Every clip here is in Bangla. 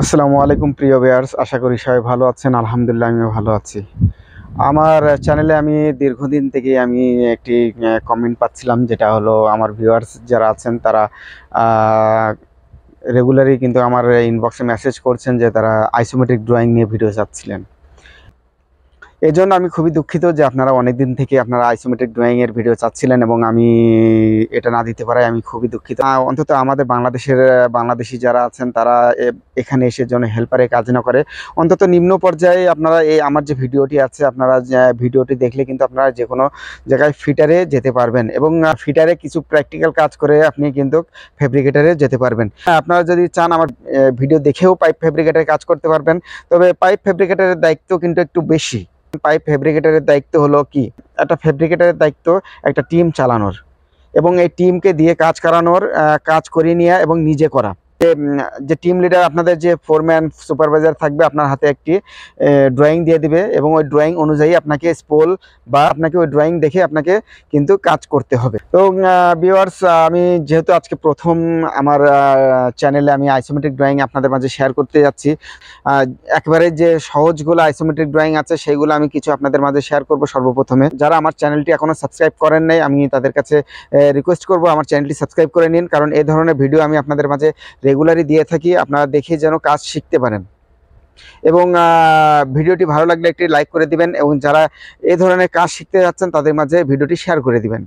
আসসালামু আলাইকুম প্রিয় বেয়ার্স আশা করি সবাই ভালো আছেন আলহামদুলিল্লাহ আমিও ভালো আছি আমার চ্যানেলে আমি দীর্ঘদিন থেকে আমি একটি কমেন্ট পাচ্ছিলাম যেটা হলো আমার ভিউয়ার্স যারা আছেন তারা রেগুলারই কিন্তু আমার ইনবক্সে মেসেজ করছেন যে তারা আইসোমেট্রিক ড্রয়িং নিয়ে ভিডিও চাচ্ছিলেন এজন্য আমি খুবই দুঃখিত যে আপনারা অনেক দিন থেকে আপনারা আইসোমেট্রিক ড্রয়িংয়ের ভিডিও চাচ্ছিলেন এবং আমি এটা না দিতে পারাই আমি খুবই দুঃখিত অন্তত আমাদের বাংলাদেশের বাংলাদেশি যারা আছেন তারা এখানে এসে জন্য হেল্পারে কাজ না করে অন্তত নিম্ন পর্যায়ে আপনারা এই আমার যে ভিডিওটি আছে আপনারা ভিডিওটি দেখলে কিন্তু আপনারা যে কোনো জায়গায় ফিটারে যেতে পারবেন এবং ফিটারে কিছু প্র্যাকটিক্যাল কাজ করে আপনি কিন্তু ফেব্রিকেটারে যেতে পারবেন হ্যাঁ, আপনারা যদি চান আমার ভিডিও দেখেও পাইপ ফেব্রিকেটারে কাজ করতে পারবেন তবে পাইপ ফেব্রিকেটারের দায়িত্ব কিন্তু একটু বেশি পাইপ ফেব্রিকেটারের দায়িত্ব হলো কি একটা ফেব্রিকেটারের দায়িত্ব একটা টিম চালানোর এবং এই টিমকে দিয়ে কাজ করানোর কাজ করিয়ে নেওয়া এবং নিজে করা যে টিম লিডার আপনাদের যে ফোরম্যান সুপারভাইজার থাকবে আপনার হাতে একটি ড্রয়িং দিয়ে দিবে এবং ওই ড্রয়িং অনুযায়ী আপনাকে স্পোল বা আপনাকে ওই ড্রয়িং দেখে আপনাকে কিন্তু কাজ করতে হবে তো ভিওয়ার্স আমি যেহেতু আজকে প্রথম আমার চ্যানেলে আমি আইসোমেট্রিক ড্রয়িং আপনাদের মাঝে শেয়ার করতে যাচ্ছি একবারে যে সহজগুলো আইসোমেট্রিক ড্রয়িং আছে সেইগুলো আমি কিছু আপনাদের মাঝে শেয়ার করব সর্বপ্রথমে যারা আমার চ্যানেলটি এখনও সাবস্ক্রাইব করেন নাই আমি তাদের কাছে রিকোয়েস্ট করব আমার চ্যানেলটি সাবস্ক্রাইব করে নিন কারণ এ ধরনের ভিডিও আমি আপনাদের মাঝে রেগুলারই দিয়ে থাকি আপনারা দেখে যেন কাজ শিখতে পারেন এবং ভিডিওটি ভালো লাগলে একটি লাইক করে দিবেন এবং যারা এ ধরনের কাজ শিখতে যাচ্ছেন তাদের মাঝে ভিডিওটি শেয়ার করে দিবেন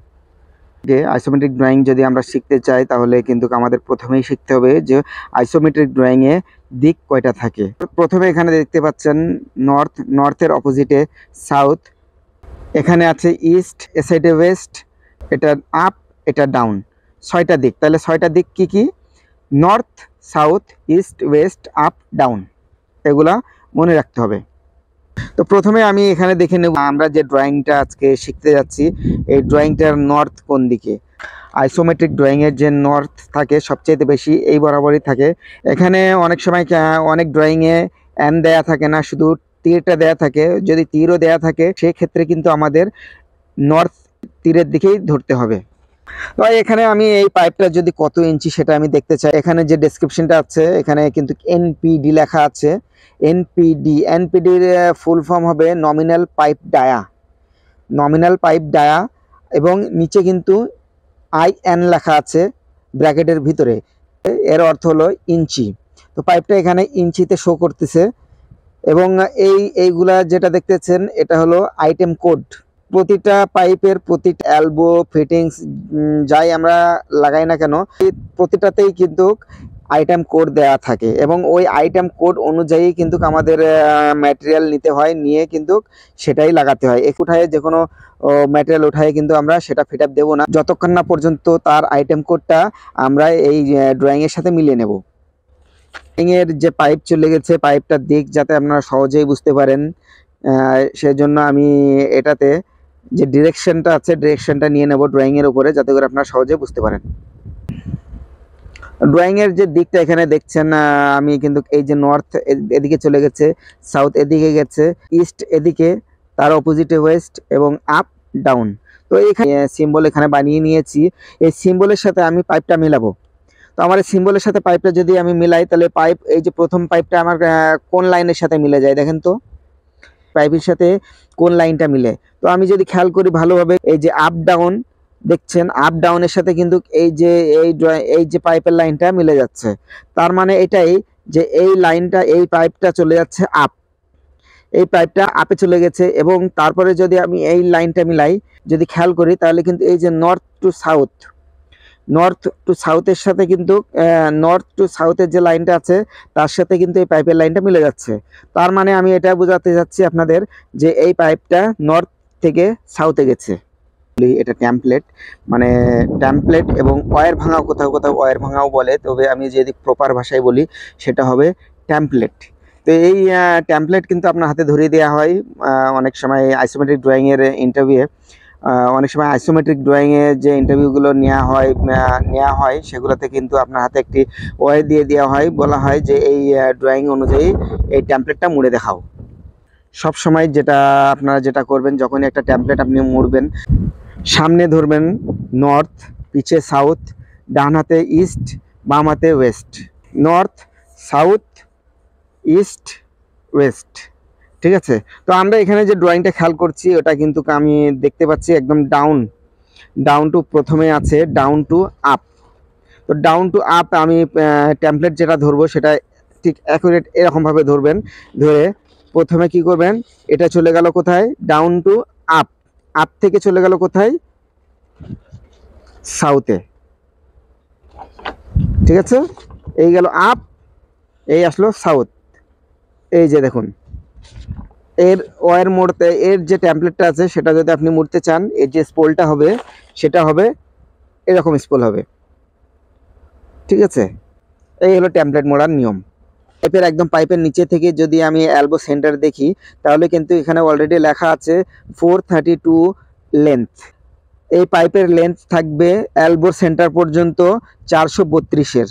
আইসোমেট্রিক ড্রয়িং যদি আমরা শিখতে চাই তাহলে কিন্তু আমাদের প্রথমেই শিখতে হবে যে আইসোমেট্রিক ড্রয়িংয়ে দিক কয়টা থাকে প্রথমে এখানে দেখতে পাচ্ছেন নর্থ নর্থের অপোজিটে সাউথ এখানে আছে ইস্ট এ সাইডে ওয়েস্ট এটা আপ এটা ডাউন ছয়টা দিক তাহলে ছয়টা দিক কি কী north south east west up down এগুলা মনে রাখতে হবে তো প্রথমে আমি এখানে দেখে নেব আমরা যে ড্রয়িংটা আজকে শিখতে যাচ্ছি এই ড্রয়িংটার নর্থ কোন দিকে আইসোমেট্রিক ড্রয়িংয়ের যে নর্থ থাকে সবচেয়ে বেশি এই বরাবরই থাকে এখানে অনেক সময় অনেক ড্রয়িংয়ে অ্যান দেয়া থাকে না শুধু তীরটা দেয়া থাকে যদি তীরও দেয়া থাকে সেক্ষেত্রে কিন্তু আমাদের নর্থ তীরের দিকেই ধরতে হবে এখানে আমি এই পাইপটা যদি কত ইঞ্চি সেটা আমি দেখতে চাই এখানে যে ডেসক্রিপশনটা আছে এখানে কিন্তু এনপিডি লেখা আছে এনপিডি এনপিডির ফুল ফর্ম হবে nominal pipe dia nominal pipe dia এবং নিচে কিন্তু আইএন লেখা আছে ব্র্যাকেটের ভিতরে এর অর্থ হলো ইঞ্চি তো পাইপটা এখানে ইঞ্চিতে শো করতেছে এবং এই এইগুলা যেটা দেখতেছেন এটা হলো আইটেম কোড প্রতিটা পাইপের প্রতিটা অ্যালবো ফিটিংস যাই আমরা লাগাই না কেন প্রতিটাতেই কিন্তু আইটেম কোড দেয়া থাকে এবং ওই আইটেম কোড অনুযায়ী কিন্তু আমাদের ম্যাটেরিয়াল নিতে হয় নিয়ে কিন্তু সেটাই লাগাতে হয় এক উঠায় যে কোনো ম্যাটেরিয়াল উঠায় কিন্তু আমরা সেটা ফিট আপ দেবো না যতক্ষণ না পর্যন্ত তার আইটেম কোডটা আমরা এই ড্রয়িংয়ের সাথে মিলিয়ে নেব ড্রয়িংয়ের যে পাইপ চলে গেছে পাইপটার দিক যাতে আপনারা সহজেই বুঝতে পারেন সেজন্য আমি এটাতে যে ডিরেকশনটা আছে ডিরেকশনটা নিয়ে নেব ড্রয়িংয়ের উপরে যাতে করে আপনারা সহজে বুঝতে পারেন ড্রয়িংয়ের যে দিকটা এখানে দেখছেন আমি কিন্তু এই যে নর্থ এদিকে চলে গেছে সাউথ এদিকে গেছে ইস্ট এদিকে তার অপোজিটে ওয়েস্ট এবং আপ ডাউন তো এখানে সিম্বল এখানে বানিয়ে নিয়েছি এই সিম্বলের সাথে আমি পাইপটা মেলাবো তো আমার এই সিম্বলের সাথে পাইপটা যদি আমি মিলাই তাহলে পাইপ এই যে প্রথম পাইপটা আমার কোন লাইনের সাথে মিলে যায় দেখেন তো পাইপের সাথে কোন লাইনটা মিলে তো আমি যদি খেয়াল করি ভালোভাবে এই যে আপ ডাউন দেখছেন আপ ডাউনের সাথে কিন্তু এই যে এই এই যে পাইপের লাইনটা মিলে যাচ্ছে তার মানে এটাই যে এই লাইনটা এই পাইপটা চলে যাচ্ছে আপ এই পাইপটা আপে চলে গেছে এবং তারপরে যদি আমি এই লাইনটা মিলাই যদি খেয়াল করি তাহলে কিন্তু এই যে north to south north to সাউথের সাথে কিন্তু নর্থ টু সাউথের যে লাইনটা আছে তার সাথে কিন্তু এই পাইপের লাইনটা মিলে যাচ্ছে তার মানে আমি এটা বোঝাতে যাচ্ছি আপনাদের যে এই পাইপটা নর্থ থেকে সাউথে গেছে এটা ট্যাম্পলেট মানে ট্যাম্পলেট এবং ওয়ার ভাঙা কোথাও কোথাও ওয়ার ভাঙাও বলে তবে আমি যদি প্রপার ভাষায় বলি সেটা হবে ট্যাম্পলেট তো এই ট্যাম্পলেট কিন্তু আপনার হাতে ধরিয়ে দেওয়া হয় অনেক সময় আইসোমেটিক ড্রয়িংয়ের ইন্টারভিউয়ে অনেক সময় আইসোমেট্রিক ড্রয়িংয়ে যে ইন্টারভিউগুলো নেওয়া হয় নেওয়া হয় সেগুলোতে কিন্তু আপনার হাতে একটি ওয়ে দিয়ে দেওয়া হয় বলা হয় যে এই ড্রয়িং অনুযায়ী এই ট্যাম্পলেটটা মুড়ে দেখাও সব সময় যেটা আপনারা যেটা করবেন যখনই একটা ট্যাম্পলেট আপনি মুড়বেন সামনে ধরবেন নর্থ পিছে সাউথ ডান হাতে ইস্ট বাম হাতে west north south east west ঠিক আছে তো আমরা এখানে যে ড্রয়িংটা খেয়াল করছি ওটা কিন্তু আমি দেখতে পাচ্ছি একদম ডাউন ডাউন টু প্রথমে আছে ডাউন টু আপ তো ডাউন টু আপ আমি ট্যাম্পলেট যেটা ধরবো সেটা ঠিক অ্যাকুরেট এরকমভাবে ধরবেন ধরে প্রথমে কি করবেন এটা চলে গেল কোথায় ডাউন টু আপ আপ থেকে চলে গেল কোথায় সাউথে ঠিক আছে এই গেল আপ এই আসলো সাউথ এই যে দেখুন এর ওয়ার মোড়তে এর যে ট্যাম্পলেটটা আছে সেটা যদি আপনি মুড়তে চান এর যে স্পোলটা হবে সেটা হবে এরকম স্পোল হবে ঠিক আছে এই হলো ট্যাম্পলেট মোড়ার নিয়ম পাইপের একদম পাইপের নিচে থেকে যদি আমি অ্যালবো সেন্টার দেখি তাহলে কিন্তু এখানে অলরেডি লেখা আছে ফোর থার্টি টু লেন্থ এই পাইপের লেন্থ থাকবে অ্যালবোর সেন্টার পর্যন্ত চারশো বত্রিশের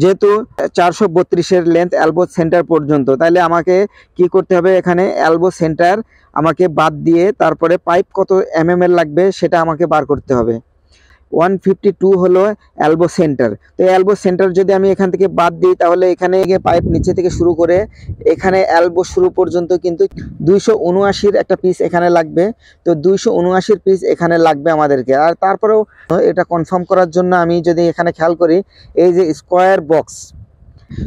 যেহেতু চারশো বত্রিশের লেন্থ অ্যালবো সেন্টার পর্যন্ত তাহলে আমাকে কি করতে হবে এখানে অ্যালবো সেন্টার আমাকে বাদ দিয়ে তারপরে পাইপ কত এম লাগবে সেটা আমাকে বার করতে হবে ওয়ান ফিফটি টু হলো অ্যালবো সেন্টার তো অ্যালবো সেন্টার যদি আমি এখান থেকে বাদ দিই তাহলে এখানে পাইপ নিচে থেকে শুরু করে এখানে অ্যালবো শুরু পর্যন্ত কিন্তু দুইশো উনআশির একটা পিস এখানে লাগবে তো দুইশো উনআশির পিস এখানে লাগবে আমাদেরকে আর তারপরেও এটা কনফার্ম করার জন্য আমি যদি এখানে খেয়াল করি এই যে স্কোয়ার বক্স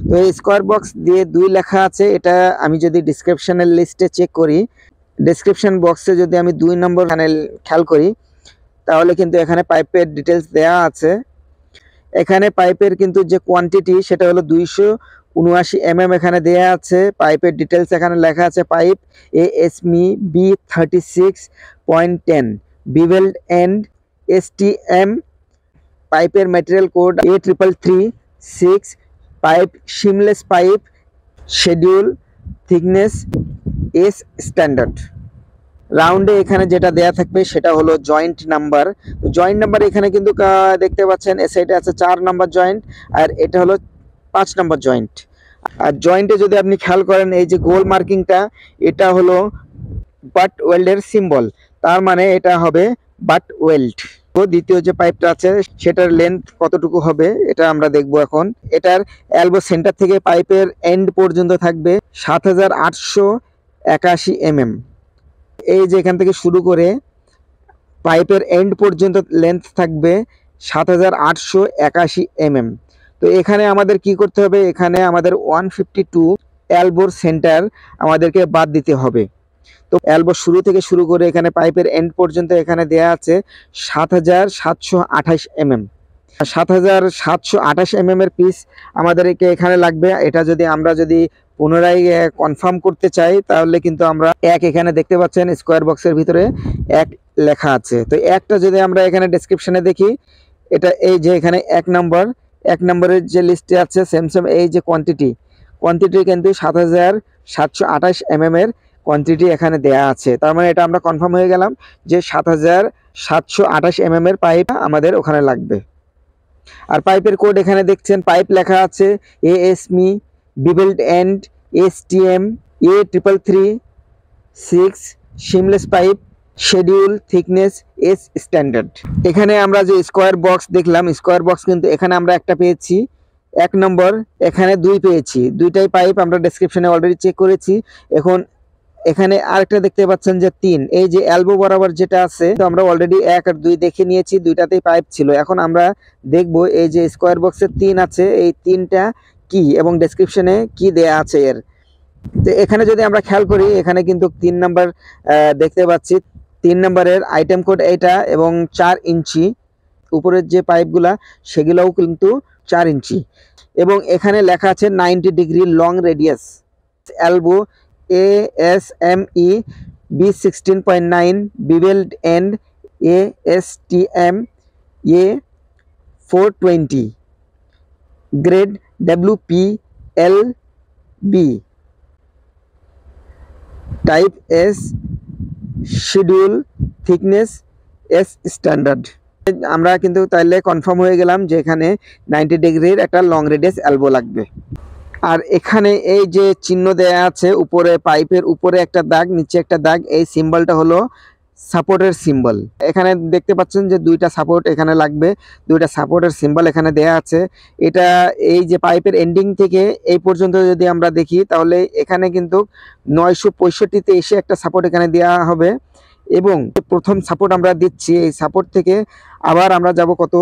তো এই স্কোয়ার বক্স দিয়ে দুই লেখা আছে এটা আমি যদি ডিসক্রিপশানের লিস্টে চেক করি ডিসক্রিপশান বক্সে যদি আমি দুই নম্বর এখানে খেয়াল করি তাহলে কিন্তু এখানে পাইপের ডিটেলস দেয়া আছে এখানে পাইপের কিন্তু যে কোয়ান্টিটি সেটা হলো দুইশো উনআশি এম mm এখানে দেয়া আছে পাইপের ডিটেলস এখানে লেখা আছে pipe A SME B thirty six point ten bevel end S T M পাইপের material code A triple three six pipe seamless pipe schedule thickness S standard রাউন্ডে এখানে যেটা দেয়া থাকবে সেটা হলো জয়েন্ট নাম্বার তো জয়েন্ট নাম্বার এখানে কিন্তু দেখতে পাচ্ছেন এ সাইডে আছে চার নাম্বার জয়েন্ট আর এটা হলো পাঁচ নাম্বার জয়েন্ট আর জয়েন্টে যদি আপনি খেয়াল করেন এই যে গোল মার্কিংটা এটা হলো বাট ওয়েল্ডের সিম্বল তার মানে এটা হবে বাট ওয়েল্ড তো দ্বিতীয় যে পাইপটা আছে সেটার লেন্থ কতটুকু হবে এটা আমরা দেখব এখন এটার অ্যালবো সেন্টার থেকে পাইপের এন্ড পর্যন্ত থাকবে সাত হাজার আটশো একাশি এমএম এই যে এখান থেকে শুরু করে পাইপের এন্ড পর্যন্ত লেন্থ থাকবে সাত হাজার আটশো একাশি এমএম mm। তো এখানে আমাদের কি করতে হবে এখানে আমাদের ওয়ান ফিফটি টু অ্যালবোর সেন্টার আমাদেরকে বাদ দিতে হবে তো অ্যালবো শুরু থেকে শুরু করে এখানে পাইপের এন্ড পর্যন্ত এখানে দেয়া আছে সাত হাজার সাতশো আঠাশ এমএম mm। সাত হাজার সাতশো আঠাশ এমএম mm এর পিস আমাদেরকে এখানে লাগবে এটা যদি আমরা যদি পুনরায় কনফার্ম করতে চাই তাহলে কিন্তু আমরা এক এখানে দেখতে পাচ্ছেন স্কোয়ার বক্সের ভিতরে এক লেখা আছে তো একটা যদি আমরা এখানে ডেসক্রিপশানে দেখি এটা এই যে এখানে এক নম্বর এক নম্বরের যে লিস্টে আছে স্যামসাং এই যে কোয়ান্টিটি কোয়ান্টিটি কিন্তু সাত হাজার সাতশো আঠাশ mm এমএমের কোয়ান্টিটি এখানে দেয়া আছে তার মানে এটা আমরা কনফার্ম হয়ে গেলাম যে সাত হাজার সাতশো আঠাশ mm এমএমের পাইপ আমাদের ওখানে লাগবে আর পাইপের কোড এখানে দেখছেন পাইপ লেখা আছে A S M beveled end S T M A triple three six seamless pipe schedule thickness S standard এখানে আমরা যে স্কোয়ার বক্স দেখলাম স্কোয়ার বক্স কিন্তু এখানে আমরা একটা পেয়েছি এক নম্বর এখানে দুই পেয়েছি দুইটাই পাইপ আমরা ডেসক্রিপশনে অলরেডি চেক করেছি এখন এখানে আরেকটা দেখতে পাচ্ছেন যে তিন এই যে অ্যালবো বরাবর যেটা আছে তো আমরা অলরেডি এক আর দুই দেখে নিয়েছি দুইটাতেই পাইপ ছিল এখন আমরা দেখব এই যে স্কোয়ার বক্সের তিন আছে এই তিনটা কি এবং ডেসক্রিপশনে কি দেয়া আছে এর তো এখানে যদি আমরা খেয়াল করি এখানে কিন্তু তিন নাম্বার দেখতে পাচ্ছি তিন নম্বরের আইটেম কোড এইটা এবং চার ইঞ্চি উপরের যে পাইপগুলা সেগুলোও কিন্তু চার ইঞ্চি এবং এখানে লেখা আছে ninety degree long radius elbow A S M E B sixteen point nine beveled end A S T M A four twenty grade W P L B type S schedule thickness S standard আমরা কিন্তু তাহলে কনফার্ম হয়ে গেলাম যে এখানে নাইনটি ডিগ্রির একটা লং রেডিয়াস অ্যালবো লাগবে আর এখানে এই যে চিহ্ন দেয়া আছে উপরে পাইপের উপরে একটা দাগ নিচে একটা দাগ এই সিম্বলটা হলো সাপোর্টের সিম্বল এখানে দেখতে পাচ্ছেন যে দুইটা সাপোর্ট এখানে লাগবে দুইটা সাপোর্টের সিম্বল এখানে দেয়া আছে এটা এই যে পাইপের এন্ডিং থেকে এই পর্যন্ত যদি আমরা দেখি তাহলে এখানে কিন্তু নয়শো পঁয়ষট্টিতে এসে একটা সাপোর্ট এখানে দেয়া হবে এবং প্রথম সাপোর্ট আমরা দিচ্ছি এই সাপোর্ট থেকে আবার আমরা যাব কত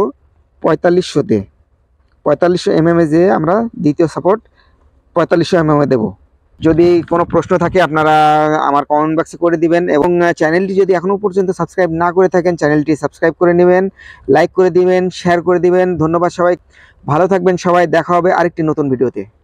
পঁয়তাল্লিশশোতে পঁয়তাল্লিশশো এমএমএ যে আমরা দ্বিতীয় সাপোর্ট পঁয়তাল্লিশশো এমএমএ দেবো যদি কোনো প্রশ্ন থাকে আপনারা আমার কমেন্ট বক্সে করে দিবেন এবং চ্যানেলটি যদি এখনও পর্যন্ত সাবস্ক্রাইব না করে থাকেন চ্যানেলটি সাবস্ক্রাইব করে নেবেন লাইক করে দিবেন শেয়ার করে দিবেন ধন্যবাদ সবাই ভালো থাকবেন সবাই দেখা হবে আরেকটি নতুন ভিডিওতে